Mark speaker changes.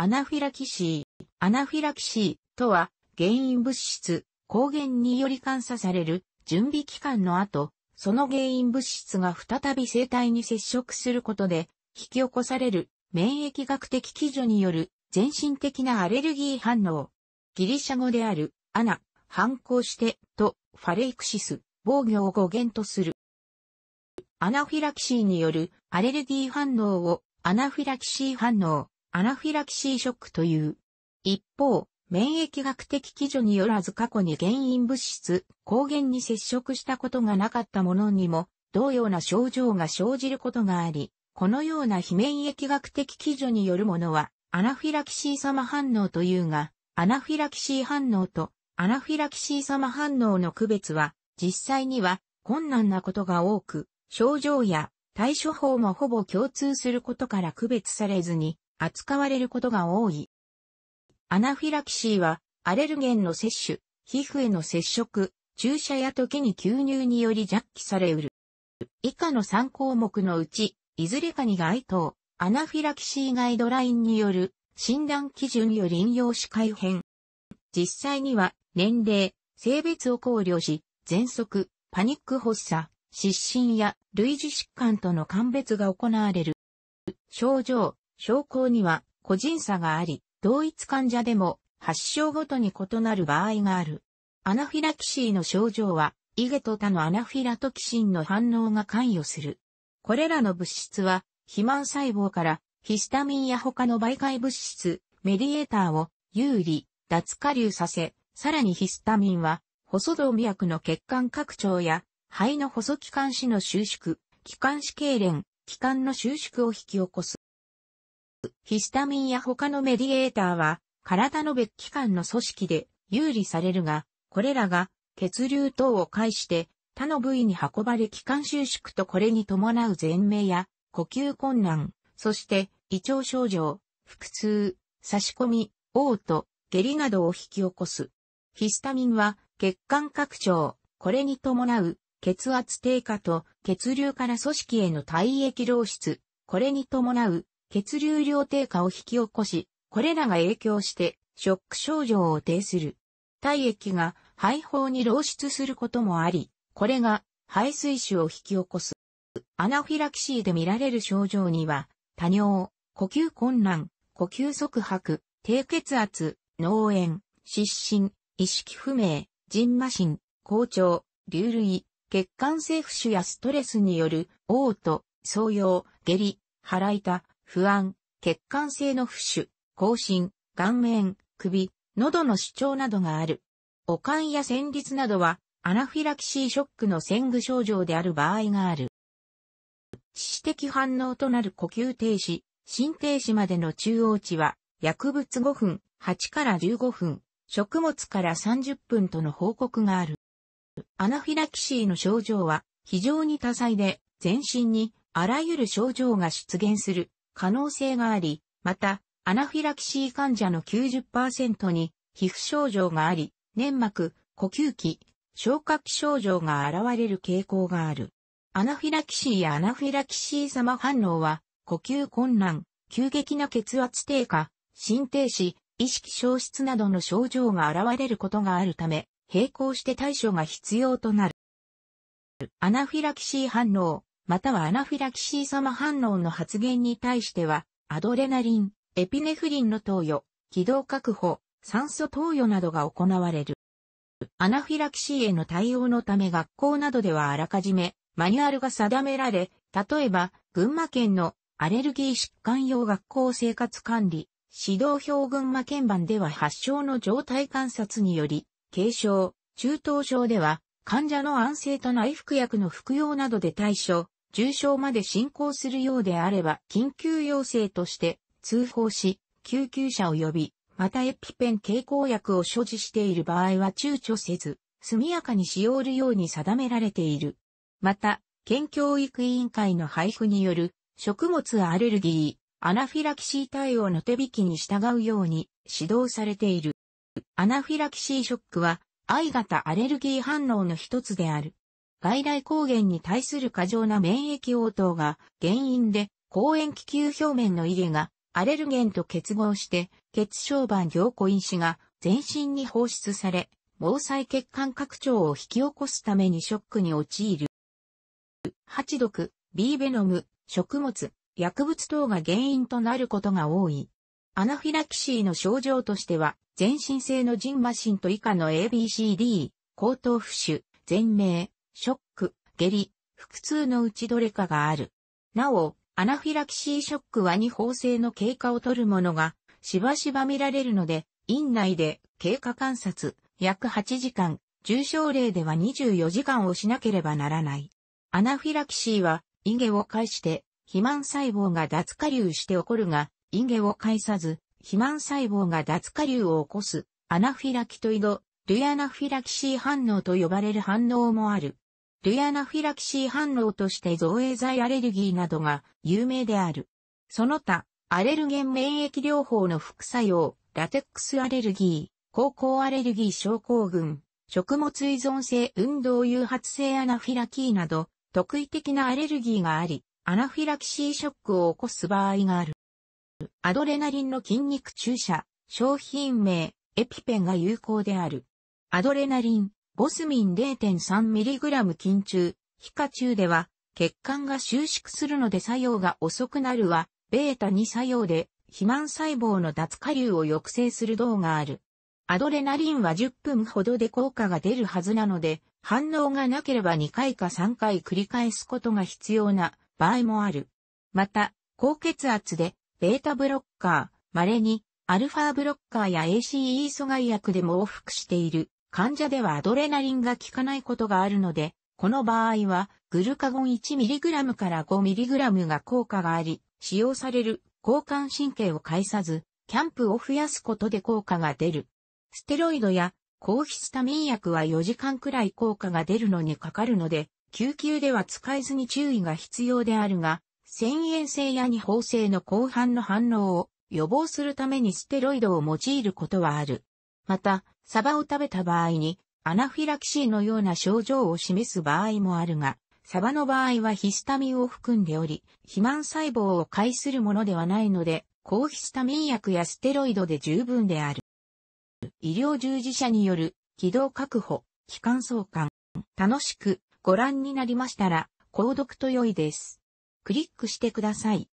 Speaker 1: アナフィラキシー。アナフィラキシーとは、原因物質、抗原により感作される準備期間の後、その原因物質が再び生体に接触することで、引き起こされる免疫学的基準による全身的なアレルギー反応。ギリシャ語である、アナ、反抗して、と、ファレイクシス、防御を語源とする。アナフィラキシーによるアレルギー反応をアナフィラキシー反応アナフィラキシーショックという。一方、免疫学的基準によらず過去に原因物質、抗原に接触したことがなかったものにも、同様な症状が生じることがあり、このような非免疫学的基準によるものは、アナフィラキシー様反応というが、アナフィラキシー反応とアナフィラキシー様反応の区別は、実際には困難なことが多く、症状や対処法もほぼ共通することから区別されずに、扱われることが多い。アナフィラキシーは、アレルゲンの摂取、皮膚への接触、注射や時に吸入により弱気されうる。以下の3項目のうち、いずれかに該当、アナフィラキシーガイドラインによる診断基準より引用し改変。実際には、年齢、性別を考慮し、喘息、パニック発作、失神や類似疾患との鑑別が行われる。症状、症候には個人差があり、同一患者でも発症ごとに異なる場合がある。アナフィラキシーの症状は、イゲと他のアナフィラトキシンの反応が関与する。これらの物質は、肥満細胞からヒスタミンや他の媒介物質、メディエーターを有利、脱下流させ、さらにヒスタミンは、細動脈の血管拡張や、肺の細気管支の収縮、気管支痙攣、気管の収縮を引き起こす。ヒスタミンや他のメディエーターは、体の別器官の組織で有利されるが、これらが血流等を介して他の部位に運ばれ気管収縮とこれに伴う全命や呼吸困難、そして胃腸症状、腹痛、差し込み、嘔吐、下痢などを引き起こす。ヒスタミンは血管拡張、これに伴う血圧低下と血流から組織への体液漏出、これに伴う血流量低下を引き起こし、これらが影響してショック症状を呈する。体液が肺胞に漏出することもあり、これが肺水腫を引き起こす。アナフィラキシーで見られる症状には、多尿、呼吸困難、呼吸速迫、低血圧、脳炎、失神、意識不明、人麻疹、好調、流類、血管性浮腫やストレスによる、嘔吐、創用、下痢、腹痛、不安、血管性の浮腫、更新、顔面、首、喉の主張などがある。かんや旋律などは、アナフィラキシーショックの先具症状である場合がある。致死的反応となる呼吸停止、心停止までの中央値は、薬物5分、8から15分、食物から30分との報告がある。アナフィラキシーの症状は非常に多彩で、全身にあらゆる症状が出現する可能性があり、また、アナフィラキシー患者の90%に皮膚症状があり、粘膜、呼吸器、消化器症状が現れる傾向がある。アナフィラキシーやアナフィラキシー様反応は、呼吸困難、急激な血圧低下、心停止、意識消失などの症状が現れることがあるため、並行して対処が必要となる。アナフィラキシー反応、またはアナフィラキシー様反応の発現に対しては、アドレナリン、エピネフリンの投与、軌道確保、酸素投与などが行われる。アナフィラキシーへの対応のため学校などではあらかじめマニュアルが定められ、例えば群馬県のアレルギー疾患用学校生活管理指導表群馬県版では発症の状態観察により、軽症、中等症では患者の安静と内服薬の服用などで対処、重症まで進行するようであれば緊急要請として通報し、救急車を呼び、またエピペン経口薬を所持している場合は躊躇せず、速やかに使用るように定められている。また、県教育委員会の配布による食物アレルギー、アナフィラキシー対応の手引きに従うように指導されている。アナフィラキシーショックは、I 型アレルギー反応の一つである。外来抗原に対する過剰な免疫応答が原因で、抗原気球表面のイゲがアレルゲンと結合して、血小板凝固因子が全身に放出され、毛細血管拡張を引き起こすためにショックに陥る。8毒、B ベノム、食物、薬物等が原因となることが多い。アナフィラキシーの症状としては、全身性のジンマシンと以下の ABCD、高等浮腫、全名、ショック、下痢、腹痛のうちどれかがある。なお、アナフィラキシーショックは二方性の経過を取るものがしばしば見られるので、院内で経過観察約8時間、重症例では24時間をしなければならない。アナフィラキシーは、イゲを介して、肥満細胞が脱下流して起こるが、イゲを介さず、肥満細胞が脱下流を起こす、アナフィラキトイド、ルアナフィラキシー反応と呼ばれる反応もある。イアナフィラキシー反応として造影剤アレルギーなどが有名である。その他、アレルゲン免疫療法の副作用、ラテックスアレルギー、高校アレルギー症候群、食物依存性運動誘発性アナフィラキーなど、特異的なアレルギーがあり、アナフィラキシーショックを起こす場合がある。アドレナリンの筋肉注射、商品名、エピペンが有効である。アドレナリン、ボスミン 0.3mg 筋中、皮下中では、血管が収縮するので作用が遅くなるは、ベータ2作用で、肥満細胞の脱下流を抑制する銅がある。アドレナリンは10分ほどで効果が出るはずなので、反応がなければ2回か3回繰り返すことが必要な場合もある。また、高血圧で、ベータブロッカー、稀に、アルファブロッカーや ACE 阻害薬でも往復している。患者ではアドレナリンが効かないことがあるので、この場合は、グルカゴン 1mg から 5mg が効果があり、使用される交換神経を介さず、キャンプを増やすことで効果が出る。ステロイドや抗ヒスタミン薬は4時間くらい効果が出るのにかかるので、救急では使えずに注意が必要であるが、遷延性や二方性の後半の反応を予防するためにステロイドを用いることはある。また、サバを食べた場合に、アナフィラキシーのような症状を示す場合もあるが、サバの場合はヒスタミンを含んでおり、肥満細胞を介するものではないので、抗ヒスタミン薬やステロイドで十分である。医療従事者による、軌道確保、機関相関。楽しくご覧になりましたら、購読と良いです。クリックしてください。